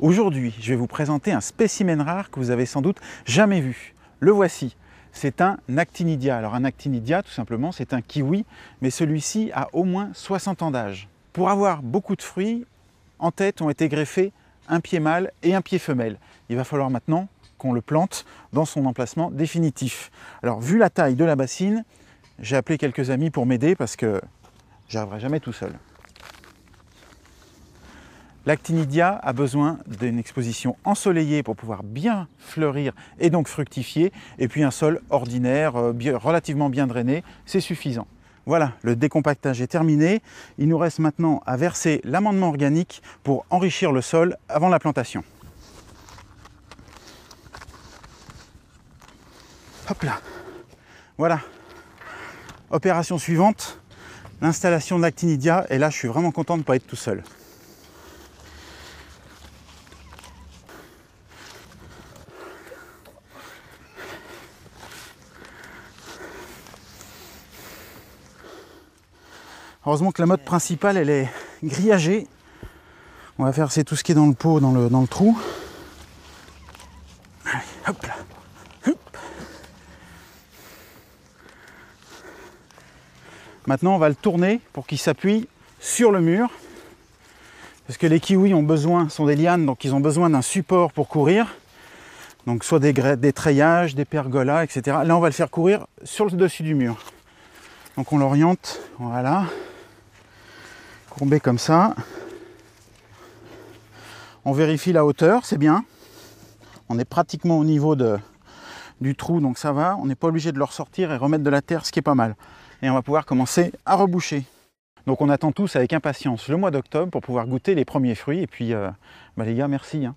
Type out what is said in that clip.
Aujourd'hui, je vais vous présenter un spécimen rare que vous avez sans doute jamais vu. Le voici. C'est un actinidia. Alors un actinidia, tout simplement, c'est un kiwi, mais celui-ci a au moins 60 ans d'âge. Pour avoir beaucoup de fruits, en tête ont été greffés un pied mâle et un pied femelle. Il va falloir maintenant qu'on le plante dans son emplacement définitif. Alors vu la taille de la bassine, j'ai appelé quelques amis pour m'aider parce que j'arriverai jamais tout seul. L'actinidia a besoin d'une exposition ensoleillée pour pouvoir bien fleurir et donc fructifier, et puis un sol ordinaire, euh, relativement bien drainé, c'est suffisant. Voilà, le décompactage est terminé. Il nous reste maintenant à verser l'amendement organique pour enrichir le sol avant la plantation. Hop là. Voilà. Opération suivante, l'installation de l'actinidia. Et là, je suis vraiment content de ne pas être tout seul. Heureusement que la mode principale, elle est grillagée. On va faire c'est tout ce qui est dans le pot, dans le, trou. hop Maintenant, on va le tourner pour qu'il s'appuie sur le mur. Parce que les kiwis ont besoin, sont des lianes, donc ils ont besoin d'un support pour courir. Donc soit des, des treillages, des pergolas, etc. Là, on va le faire courir sur le dessus du mur. Donc on l'oriente, voilà courbé comme ça. On vérifie la hauteur, c'est bien. On est pratiquement au niveau de, du trou, donc ça va. On n'est pas obligé de le ressortir et remettre de la terre, ce qui est pas mal. Et on va pouvoir commencer à reboucher. Donc on attend tous avec impatience le mois d'octobre pour pouvoir goûter les premiers fruits. Et puis, euh, bah, les gars, merci. Hein.